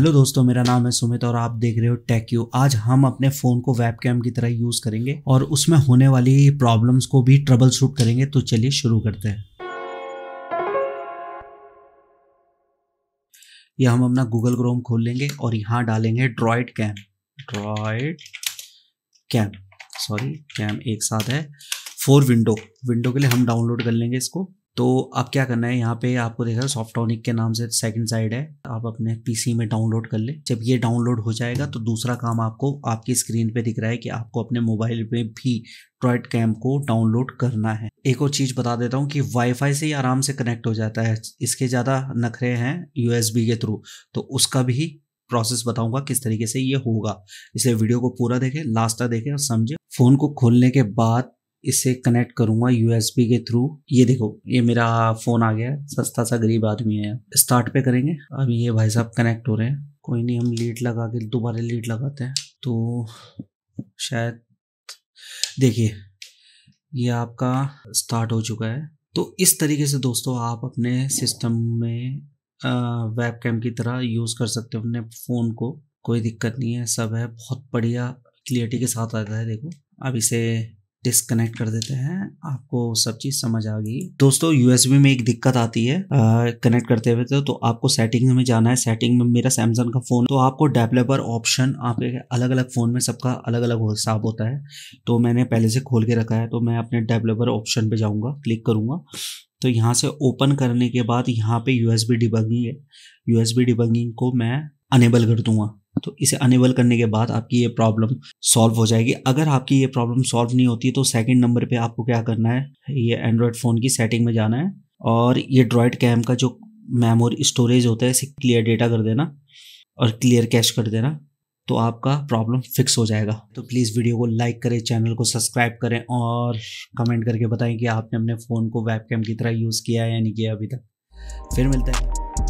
hello दोस्तों मेरा नाम है सुमित और आप देख रहे हो टेक्यू आज हम अपने फ़ोन को वेबकैम की तरह यूज़ करेंगे और उसमें होने वाली प्रॉब्लम्स को भी ट्रबल शूट करेंगे तो चलिए शुरू करते हैं यह हम अपना गूगल क्रोम खोल लेंगे और यहाँ डालेंगे Droid Cam Droid Cam sorry Cam एक साथ है फोर विंडो विंडो के लिए हम डाउनलोड कर लेंगे इसको तो अब क्या करना है यहाँ पे आपको देखा सॉफ्टॉनिक के नाम से सेकंड साइड है आप अपने पीसी में डाउनलोड कर ले जब ये डाउनलोड हो जाएगा तो दूसरा काम आपको आपकी स्क्रीन पे दिख रहा है कि आपको अपने मोबाइल में भी ट्रॉइड कैम को डाउनलोड करना है एक और चीज़ बता देता हूँ कि वाईफाई से ही आराम से कनेक्ट हो जाता है इसके ज़्यादा नखरे हैं यूएसबी के थ्रू तो उसका भी प्रोसेस बताऊंगा किस तरीके से ये होगा इसे वीडियो को पूरा देखें लास्ट तक देखें और समझे फ़ोन को खोलने के बाद इसे कनेक्ट करूँगा यूएसबी के थ्रू ये देखो ये मेरा फ़ोन आ गया सस्ता सा गरीब आदमी है स्टार्ट पे करेंगे अब ये भाई साहब कनेक्ट हो रहे हैं कोई नहीं हम लीड लगा के दोबारा लीड लगाते हैं तो शायद देखिए ये आपका स्टार्ट हो चुका है तो इस तरीके से दोस्तों आप अपने सिस्टम में वेब कैम की तरह यूज़ कर सकते हो अपने फ़ोन को कोई दिक्कत नहीं है सब है बहुत बढ़िया क्लियरिटी के साथ आता है देखो अब इसे डिस्कनेक्ट कर देते हैं आपको सब चीज़ समझ आ गई दोस्तों यूएसबी में एक दिक्कत आती है कनेक्ट करते हुए तो, तो आपको सेटिंग में जाना है सेटिंग में मेरा सैमसंग का फ़ोन तो आपको डेवलपर ऑप्शन आपके अलग अलग फ़ोन में सबका अलग अलग हिसाब होता है तो मैंने पहले से खोल के रखा है तो मैं अपने डेवलपर ऑप्शन पर जाऊँगा क्लिक करूँगा तो यहाँ से ओपन करने के बाद यहाँ पे यूएसबी डिबंगिंग है यूएसबी डिबंगिंग को मैं अनेबल कर दूंगा तो इसे अनेबल करने के बाद आपकी ये प्रॉब्लम सॉल्व हो जाएगी अगर आपकी ये प्रॉब्लम सॉल्व नहीं होती तो सेकंड नंबर पे आपको क्या करना है ये एंड्रॉयड फ़ोन की सेटिंग में जाना है और ये ड्रॉइड कैम का जो मेमोरी स्टोरेज होता है इसे क्लियर डेटा कर देना और क्लियर कैश कर देना तो आपका प्रॉब्लम फिक्स हो जाएगा तो प्लीज़ वीडियो को लाइक करें चैनल को सब्सक्राइब करें और कमेंट करके बताएं कि आपने अपने फ़ोन को वेबकैम की तरह यूज़ किया है या नहीं किया अभी तक फिर मिलता है